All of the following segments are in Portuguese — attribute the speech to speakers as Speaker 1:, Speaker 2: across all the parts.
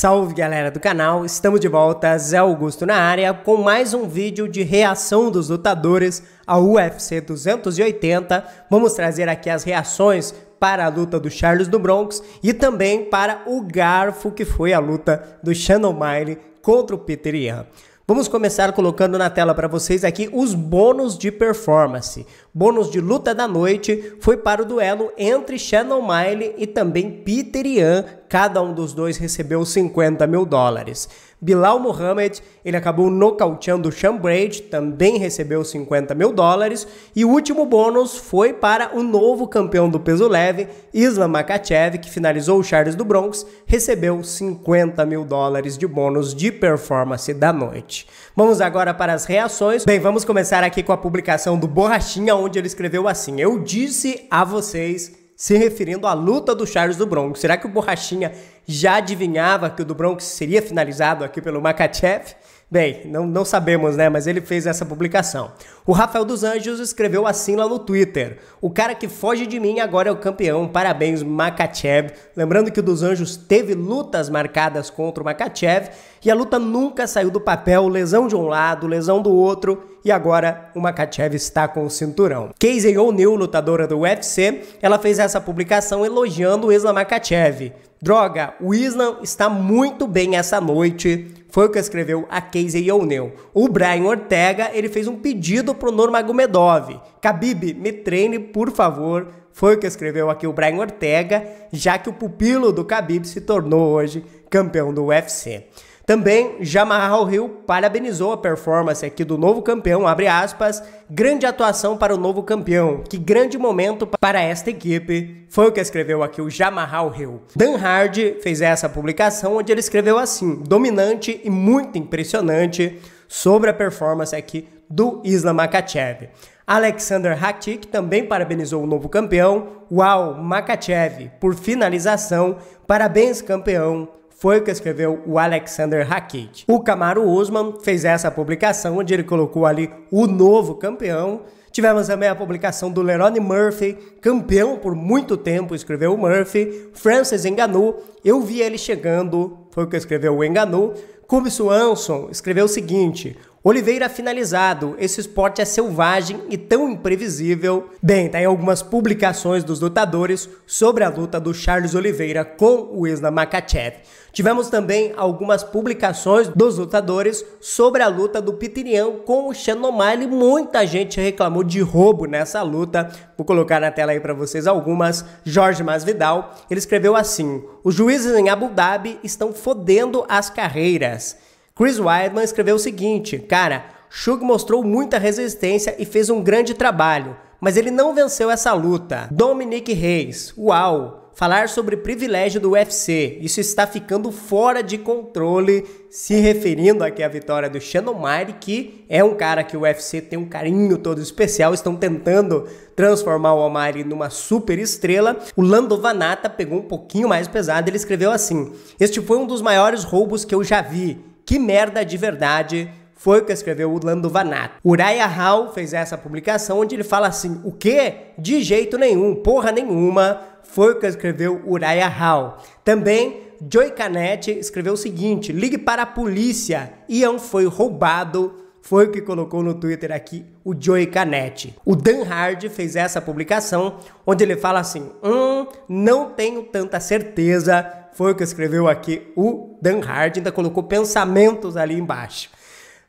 Speaker 1: Salve galera do canal, estamos de volta, Zé Augusto na área com mais um vídeo de reação dos lutadores ao UFC 280. Vamos trazer aqui as reações para a luta do Charles do Bronx e também para o garfo que foi a luta do Shannon Miley contra o Peter Ian. Vamos começar colocando na tela para vocês aqui os bônus de performance. Bônus de luta da noite foi para o duelo entre Shannon Miley e também Peter Ian, cada um dos dois recebeu 50 mil dólares. Bilal Mohamed, ele acabou nocauteando Sean Brady, também recebeu 50 mil dólares. E o último bônus foi para o novo campeão do peso leve, Islam Makachev, que finalizou o Charles do Bronx, recebeu 50 mil dólares de bônus de performance da noite. Vamos agora para as reações. Bem, vamos começar aqui com a publicação do Borrachinha, onde ele escreveu assim, eu disse a vocês se referindo à luta do Charles do Bronx. Será que o Borrachinha já adivinhava que o do Bronx seria finalizado aqui pelo Makachev? Bem, não, não sabemos, né? Mas ele fez essa publicação. O Rafael dos Anjos escreveu assim lá no Twitter: O cara que foge de mim agora é o campeão. Parabéns, Makachev. Lembrando que o dos Anjos teve lutas marcadas contra o Makachev e a luta nunca saiu do papel lesão de um lado, lesão do outro e agora uma Makachev está com o cinturão. Casey O'Neill, lutadora do UFC, ela fez essa publicação elogiando o Islam Makachev. Droga, o Islam está muito bem essa noite. Foi o que escreveu a Casey O'Neill. O Brian Ortega, ele fez um pedido pro Normagomedov. Khabib, me treine, por favor. Foi o que escreveu aqui o Brian Ortega, já que o pupilo do Khabib se tornou hoje campeão do UFC. Também Jamarral Rio parabenizou a performance aqui do novo campeão, abre aspas, grande atuação para o novo campeão, que grande momento para esta equipe, foi o que escreveu aqui o Jamarral Rio. Dan Hard fez essa publicação onde ele escreveu assim, dominante e muito impressionante sobre a performance aqui do Isla Makachev. Alexander Hatik também parabenizou o novo campeão. Uau, Makachev, por finalização. Parabéns, campeão foi o que escreveu o Alexander Hackett. O Camaro Usman fez essa publicação onde ele colocou ali o novo campeão. Tivemos também a publicação do Lerone Murphy, campeão por muito tempo, escreveu o Murphy. Francis Enganou, eu vi ele chegando, foi o que escreveu o Enganou. Cubs Swanson escreveu o seguinte: Oliveira finalizado. Esse esporte é selvagem e tão imprevisível. Bem, tem tá algumas publicações dos lutadores sobre a luta do Charles Oliveira com o Islam Makachev. Tivemos também algumas publicações dos lutadores sobre a luta do Pitirian com o Shannon Muita gente reclamou de roubo nessa luta. Vou colocar na tela aí para vocês algumas. Jorge Masvidal, ele escreveu assim: "Os juízes em Abu Dhabi estão fodendo as carreiras. Chris Weidman escreveu o seguinte: Cara, Shug mostrou muita resistência e fez um grande trabalho, mas ele não venceu essa luta. Dominic Reis, uau! Falar sobre privilégio do UFC, isso está ficando fora de controle, se referindo aqui à vitória do Shannon Mari, que é um cara que o UFC tem um carinho todo especial, estão tentando transformar o Omari numa super estrela. O Lando Vanata pegou um pouquinho mais pesado, ele escreveu assim: "Este foi um dos maiores roubos que eu já vi. Que merda de verdade foi o que escreveu o Lando Vanato. Uraya Hall fez essa publicação onde ele fala assim: o que? De jeito nenhum, porra nenhuma, foi o que escreveu Uraya Hall. Também Joy Canetti escreveu o seguinte: ligue para a polícia, Ian foi roubado foi o que colocou no Twitter aqui o Joey Canetti. O Dan Hard fez essa publicação onde ele fala assim: Hum, não tenho tanta certeza. Foi o que escreveu aqui o Dan Hard, ainda colocou pensamentos ali embaixo.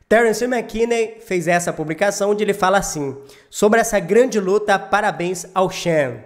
Speaker 1: Terence McKinney fez essa publicação onde ele fala assim: sobre essa grande luta, parabéns ao Shen.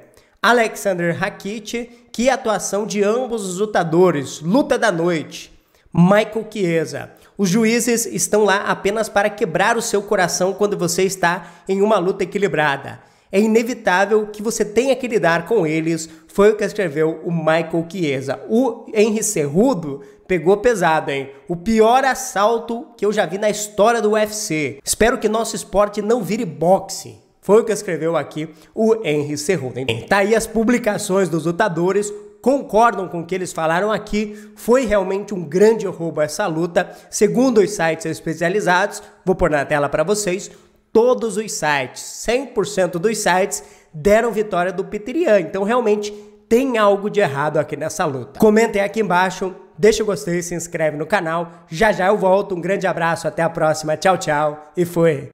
Speaker 1: Alexander Hakit, que atuação de ambos os lutadores, luta da noite. Michael Chiesa, os juízes estão lá apenas para quebrar o seu coração quando você está em uma luta equilibrada. É inevitável que você tenha que lidar com eles, foi o que escreveu o Michael Chiesa. O Henry Cerrudo pegou pesado, hein? O pior assalto que eu já vi na história do UFC. Espero que nosso esporte não vire boxe. Foi o que escreveu aqui o Henry Cerrudo. Hein? Tá aí as publicações dos lutadores, concordam com o que eles falaram aqui. Foi realmente um grande roubo essa luta. Segundo os sites especializados, vou pôr na tela para vocês, todos os sites, 100% dos sites deram vitória do Piterian. Então realmente tem algo de errado aqui nessa luta. Comentem aqui embaixo, deixa o gostei, se inscreve no canal. Já já eu volto. Um grande abraço, até a próxima. Tchau, tchau e fui.